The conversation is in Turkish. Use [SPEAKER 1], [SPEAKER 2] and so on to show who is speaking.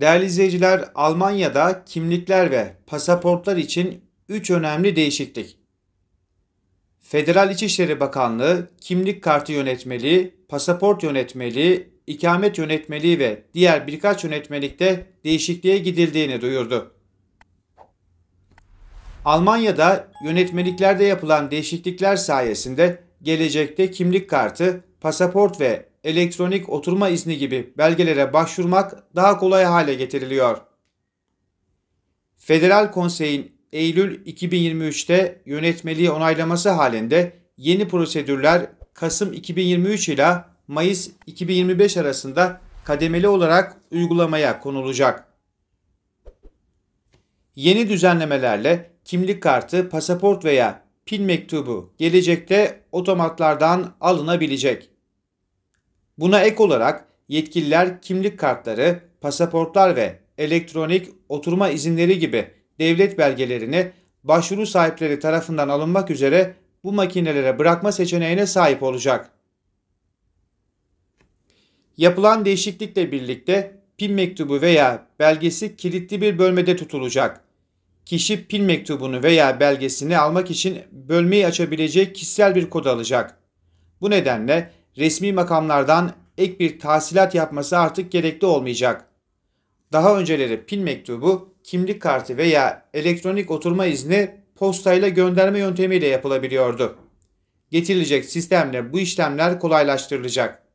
[SPEAKER 1] Değerli izleyiciler, Almanya'da kimlikler ve pasaportlar için 3 önemli değişiklik. Federal İçişleri Bakanlığı kimlik kartı yönetmeliği, pasaport yönetmeliği, ikamet yönetmeliği ve diğer birkaç yönetmelikte değişikliğe gidildiğini duyurdu. Almanya'da yönetmeliklerde yapılan değişiklikler sayesinde gelecekte kimlik kartı, pasaport ve elektronik oturma izni gibi belgelere başvurmak daha kolay hale getiriliyor. Federal Konsey'in Eylül 2023'te yönetmeliği onaylaması halinde yeni prosedürler Kasım 2023 ile Mayıs 2025 arasında kademeli olarak uygulamaya konulacak. Yeni düzenlemelerle kimlik kartı, pasaport veya pil mektubu gelecekte otomatlardan alınabilecek. Buna ek olarak yetkililer kimlik kartları, pasaportlar ve elektronik oturma izinleri gibi devlet belgelerini başvuru sahipleri tarafından alınmak üzere bu makinelere bırakma seçeneğine sahip olacak. Yapılan değişiklikle birlikte PIN mektubu veya belgesi kilitli bir bölmede tutulacak. Kişi PIN mektubunu veya belgesini almak için bölmeyi açabilecek kişisel bir kod alacak. Bu nedenle resmi makamlardan ek bir tahsilat yapması artık gerekli olmayacak. Daha önceleri PIN mektubu, kimlik kartı veya elektronik oturma izni postayla gönderme yöntemiyle yapılabiliyordu. Getirilecek sistemle bu işlemler kolaylaştırılacak.